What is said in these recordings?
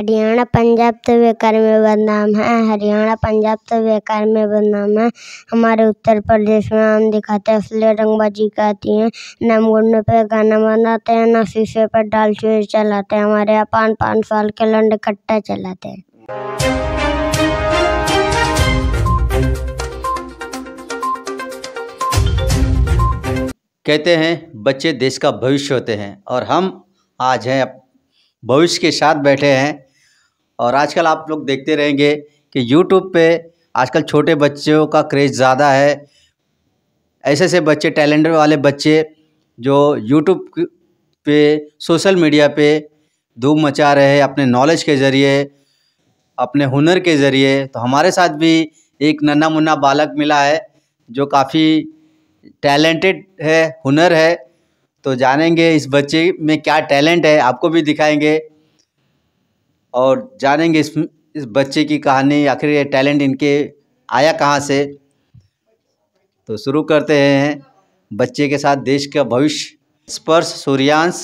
हरियाणा पंजाब तो बेकार में बदनाम है हरियाणा पंजाब तो बेकार में बदनाम है हमारे उत्तर प्रदेश में हम दिखाते हैं असली रंगबाजी कहती हैं न मुंड पे गाना बनाते हैं न शीशे पर डाल चूहे चलाते हैं हमारे यहाँ पाँच पाँच साल के लंड कट्टा चलाते हैं कहते हैं बच्चे देश का भविष्य होते हैं और हम आज हैं भविष्य के साथ बैठे हैं और आजकल आप लोग देखते रहेंगे कि यूट्यूब पे आजकल छोटे बच्चों का क्रेज़ ज़्यादा है ऐसे ऐसे बच्चे टैलेंट वाले बच्चे जो यूट्यूब पे सोशल मीडिया पे धूम मचा रहे हैं अपने नॉलेज के ज़रिए अपने हुनर के ज़रिए तो हमारे साथ भी एक नन्ना मुन्ना बालक मिला है जो काफ़ी टैलेंटेड है हुनर है तो जानेंगे इस बच्चे में क्या टैलेंट है आपको भी दिखाएंगे और जानेंगे इस इस बच्चे की कहानी आखिर ये टैलेंट इनके आया कहाँ से तो शुरू करते हैं बच्चे के साथ देश का भविष्य स्पर्श सूर्यांश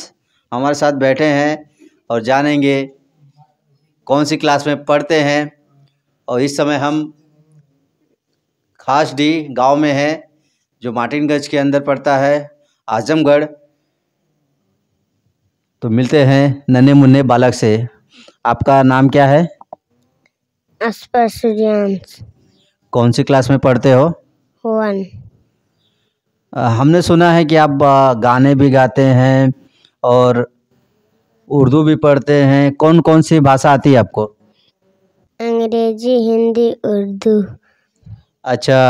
हमारे साथ बैठे हैं और जानेंगे कौन सी क्लास में पढ़ते हैं और इस समय हम खास डी गांव में हैं जो मार्टिनगंज के अंदर पड़ता है आजमगढ़ तो मिलते हैं नन्हे मुन्ने बालक से आपका नाम क्या है कौन सी क्लास में पढ़ते हो वन हमने सुना है कि आप गाने भी गाते हैं और उर्दू भी पढ़ते हैं कौन कौन सी भाषा आती है आपको अंग्रेजी हिंदी उर्दू अच्छा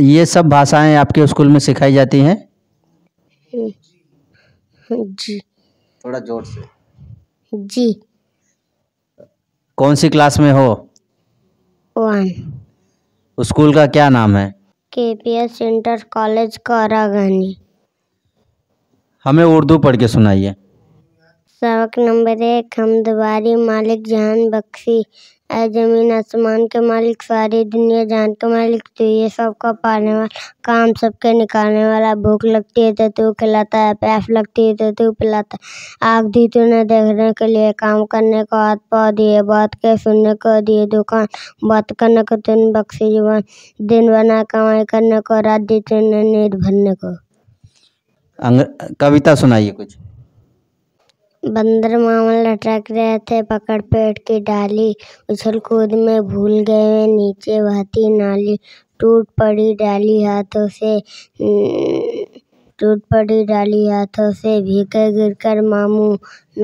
ये सब भाषाएं आपके स्कूल में सिखाई जाती हैं जी थोड़ा जोर से जी कौन सी क्लास में हो वन स्कूल का क्या नाम है K P S inter college कौरागानी हमें उर्दू पढ़ के सुनाइए सबक नंबर एक दुबारी मालिक जहान बख्शी ए जमीन आसमान के मालिक सारी दुनिया जान के मालिक तू तो ये सबका पाने वाला काम सबके निकालने वाला भूख लगती है तो तू खिलाता है प्यास लगती है तो तू पिलाता आग दी तूने देखने के लिए काम करने को हाथ पाव दिए बात के सुनने को दिए दुकान बात करने को तुम बख्शी जीवन दिन बना कमाई करने को रात दी तूने नींद भरने को कविता सुनाइए कुछ बंदर मामा लटक रहे थे पकड़ पेड़ की डाली उछल कूद में भूल गए नीचे बहती नाली टूट पड़ी डाली हाथों से टूट पड़ी डाली हाथों से भीगे गिर कर मामू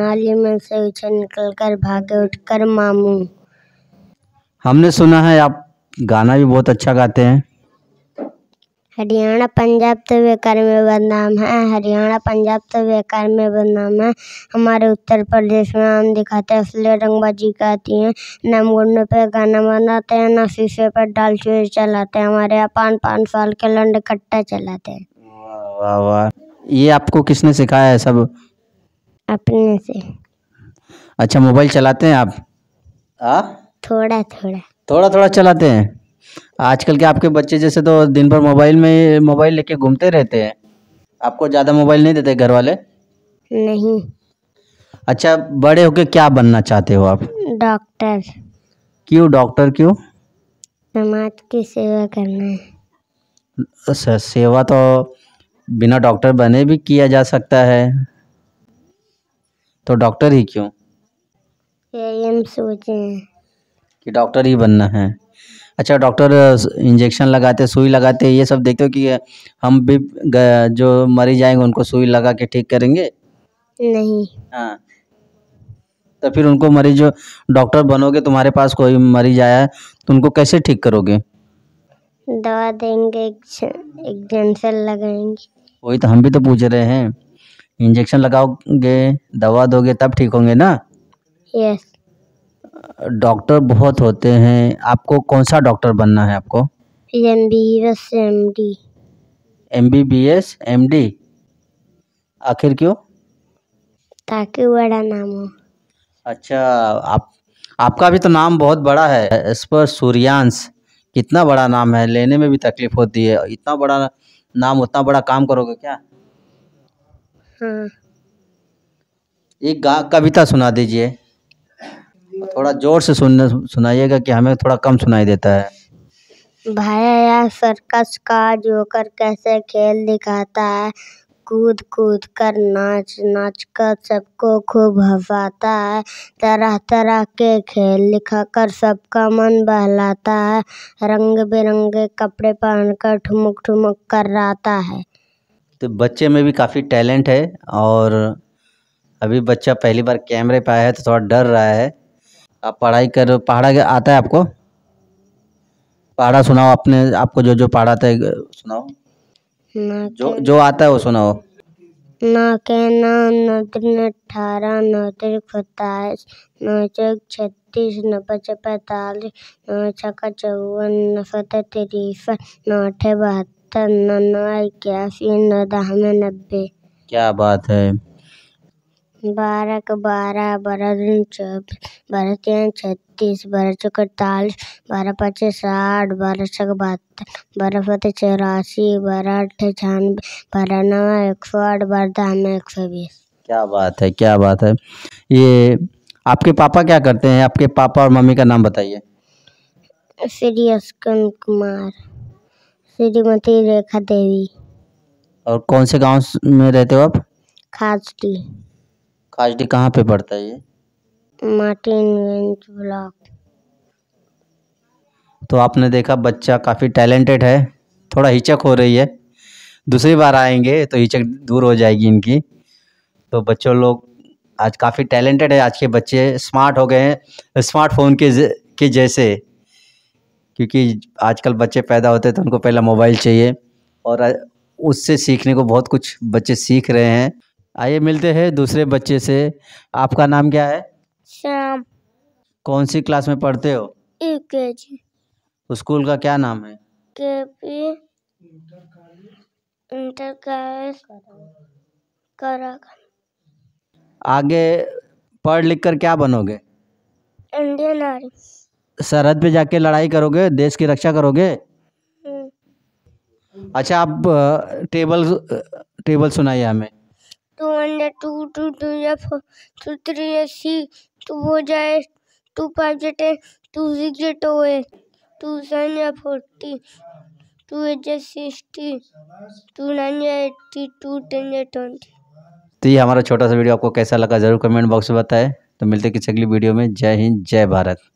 नाली में से उछल निकल कर भागे उठ कर मामू हमने सुना है आप गाना भी बहुत अच्छा गाते हैं हरियाणा पंजाब तो बेकार में बदनाम है हरियाणा पंजाब तो बेकार में बदनाम है हमारे उत्तर प्रदेश में हम दिखाते हैं इसलिए रंगबाजी कहती हैं नम गुंड पे गाना बनाते हैं ना शीशे पर डाल चूर चलाते हैं हमारे यहाँ पाँच पाँच साल के लंड कट्टा चलाते हैं वाह वाह ये आपको किसने सिखाया है सब अपने से अच्छा मोबाइल चलाते हैं आप आ? हाँ? थोड़ा थोड़ा थोड़ा थोड़ा चलाते हैं आजकल के आपके बच्चे जैसे तो दिन भर मोबाइल में मोबाइल लेके घूमते रहते हैं आपको ज़्यादा मोबाइल नहीं देते घर वाले नहीं अच्छा बड़े होके क्या बनना चाहते हो आप डॉक्टर क्यों डॉक्टर क्यों समाज की सेवा करना है अच्छा सेवा तो बिना डॉक्टर बने भी किया जा सकता है तो डॉक्टर ही क्यों यही हम सोचे हैं कि डॉक्टर ही बनना है अच्छा डॉक्टर इंजेक्शन लगाते सुई लगाते ये सब देखते हो कि हम भी जो मरीज आएंगे उनको सुई लगा के ठीक करेंगे नहीं हाँ तो फिर उनको मरीज जो डॉक्टर बनोगे तुम्हारे पास कोई मरीज आया है तो उनको कैसे ठीक करोगे दवा देंगे इंजेक्शन लगाएंगे वही तो हम भी तो पूछ रहे हैं इंजेक्शन लगाओगे दवा दोगे तब ठीक होंगे ना यस डॉक्टर बहुत होते हैं आपको कौन सा डॉक्टर बनना है आपको M B S M D M B B S M D आखिर क्यों ताकि बड़ा नाम हो अच्छा आप आपका भी तो नाम बहुत बड़ा है इस पर सूर्यांश कितना बड़ा नाम है लेने में भी तकलीफ होती है इतना बड़ा नाम उतना बड़ा काम करोगे क्या हाँ एक गा कविता सुना दीजिए थोड़ा जोर से सुन सुनाइएगा कि हमें थोड़ा कम सुनाई देता है भाया यह सर्कस का जोकर कैसे खेल दिखाता है कूद कूद कर नाच नाच कर सबको खूब हंसाता है तरह तरह के खेल लिखा कर सबका मन बहलाता है रंग बिरंगे कपड़े पहनकर ठुमुक ठुमुक कर रहता है तो बच्चे में भी काफ़ी टैलेंट है और अभी बच्चा पहली बार कैमरे पे आया है तो थोड़ा डर रहा है आप पढ़ाई कर पहाड़ा आता है आपको पहाड़ा सुनाओ अपने आपको जो जो पहाड़ा आता है सुनाओ जो जो आता है वो सुनाओ कहना अठारह नौ सताईस नौ चौक छत्तीस नब्बे पचे पैंतालीस नौ छक्का चौवन नौ तिरसठ नौ अठे बहत्तर नौ नौ इक्यासी नौ दह नब्बे क्या बात है बारह बारह बारह दूनी चौबीस बारह तीन छत्तीस बारह चौक अड़तालीस बारह पाँच साठ बारह छः बहत्तर बारह पाँच चौरासी बारह अट्ठे छियानवे बारह नौ एक सौ आठ बारह दहाना एक सौ बीस क्या बात है क्या बात है ये आपके पापा क्या करते हैं आपके पापा और मम्मी का नाम बताइए श्री अस्कन कुमार श्रीमती रेखा देवी और कौन से गांव में रहते हो आप खास्टी काजडी कहाँ पे पड़ता है ये मार्टिन ब्लॉक तो आपने देखा बच्चा काफ़ी टैलेंटेड है थोड़ा हिचक हो रही है दूसरी बार आएंगे तो हिचक दूर हो जाएगी इनकी तो बच्चों लोग आज काफ़ी टैलेंटेड है आज के बच्चे स्मार्ट हो गए हैं स्मार्टफोन के के जैसे क्योंकि आजकल बच्चे पैदा होते हैं तो उनको पहला मोबाइल चाहिए और उससे सीखने को बहुत कुछ बच्चे सीख रहे हैं आइए मिलते हैं दूसरे बच्चे से आपका नाम क्या है श्याम कौन सी क्लास में पढ़ते हो स्कूल का क्या नाम है केपी इंटर कॉलेज आगे पढ़ लिख कर क्या बनोगे इंडियन आर्मी सरहद पे जाके लड़ाई करोगे देश की रक्षा करोगे हम्म। अच्छा आप टेबल टेबल सुनाइए हमें टू वन या टू टू टू या फोर टू थ्री या सी टू फोर जाए टू फाइव जा ten two six two twelve two seven या फोर्टी टू एट या सिक्सटी टू नाइन या एट्टी टू टेन या ट्वेंटी तो ये हमारा छोटा सा वीडियो आपको कैसा लगा ज़रूर कमेंट बॉक्स में बताएं तो मिलते किसी अगली वीडियो में जय हिंद जय भारत